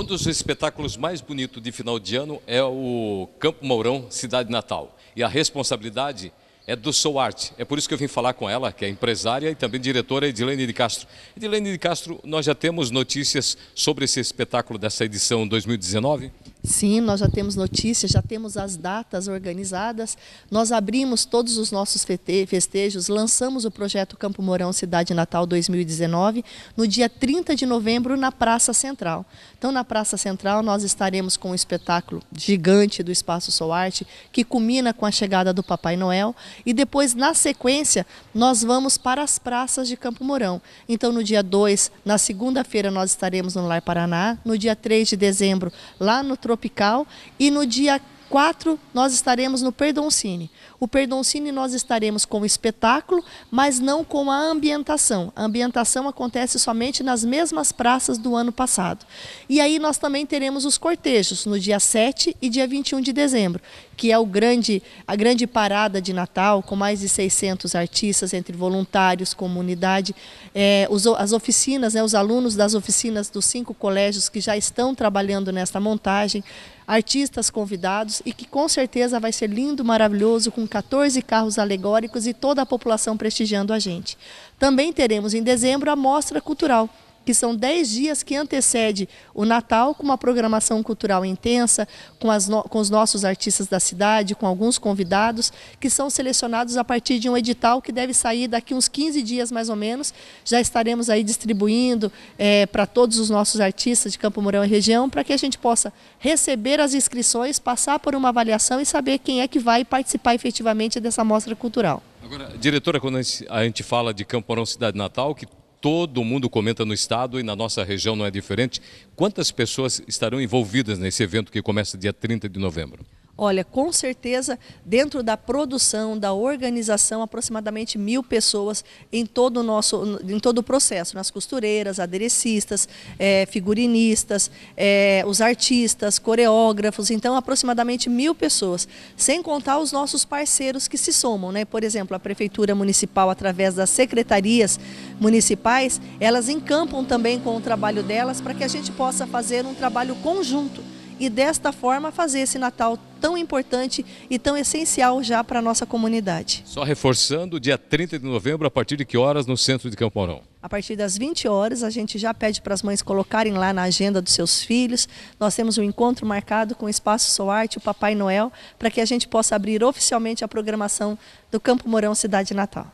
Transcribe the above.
Um dos espetáculos mais bonitos de final de ano é o Campo Mourão, Cidade Natal. E a responsabilidade é do Sou Arte. É por isso que eu vim falar com ela, que é empresária e também diretora Edilene de Castro. Edilene de Castro, nós já temos notícias sobre esse espetáculo dessa edição 2019? Sim, nós já temos notícias, já temos as datas organizadas. Nós abrimos todos os nossos festejos, lançamos o projeto Campo Mourão Cidade Natal 2019 no dia 30 de novembro na Praça Central. Então, na Praça Central, nós estaremos com um espetáculo gigante do Espaço Sol Arte, que culmina com a chegada do Papai Noel. E depois, na sequência, nós vamos para as praças de Campo Mourão. Então, no dia 2, na segunda-feira, nós estaremos no Lar Paraná. No dia 3 de dezembro, lá no Tropical Tropical. E no dia 4 nós estaremos no Perdoncine. O Perdoncine nós estaremos com o espetáculo, mas não com a ambientação. A ambientação acontece somente nas mesmas praças do ano passado. E aí nós também teremos os cortejos no dia 7 e dia 21 de dezembro, que é o grande, a grande parada de Natal, com mais de 600 artistas, entre voluntários, comunidade. É, os, as oficinas, né, os alunos das oficinas dos cinco colégios que já estão trabalhando nesta montagem, artistas convidados e que com certeza vai ser lindo, maravilhoso, com 14 carros alegóricos e toda a população prestigiando a gente. Também teremos em dezembro a Mostra Cultural, que são 10 dias que antecede o Natal, com uma programação cultural intensa, com, as no, com os nossos artistas da cidade, com alguns convidados, que são selecionados a partir de um edital que deve sair daqui uns 15 dias mais ou menos. Já estaremos aí distribuindo é, para todos os nossos artistas de Campo Mourão e região, para que a gente possa receber as inscrições, passar por uma avaliação e saber quem é que vai participar efetivamente dessa mostra cultural. Agora, diretora, quando a gente fala de Campo Mourão Cidade Natal, que todo mundo comenta no estado e na nossa região não é diferente. Quantas pessoas estarão envolvidas nesse evento que começa dia 30 de novembro? Olha, com certeza, dentro da produção, da organização, aproximadamente mil pessoas em todo o nosso, em todo o processo, nas costureiras, aderecistas, é, figurinistas, é, os artistas, coreógrafos, então aproximadamente mil pessoas, sem contar os nossos parceiros que se somam, né? Por exemplo, a prefeitura municipal através das secretarias municipais, elas encampam também com o trabalho delas para que a gente possa fazer um trabalho conjunto e desta forma fazer esse Natal tão importante e tão essencial já para a nossa comunidade. Só reforçando, dia 30 de novembro, a partir de que horas no centro de Campo Mourão? A partir das 20 horas, a gente já pede para as mães colocarem lá na agenda dos seus filhos. Nós temos um encontro marcado com o Espaço Soarte, o Papai Noel, para que a gente possa abrir oficialmente a programação do Campo Mourão Cidade Natal.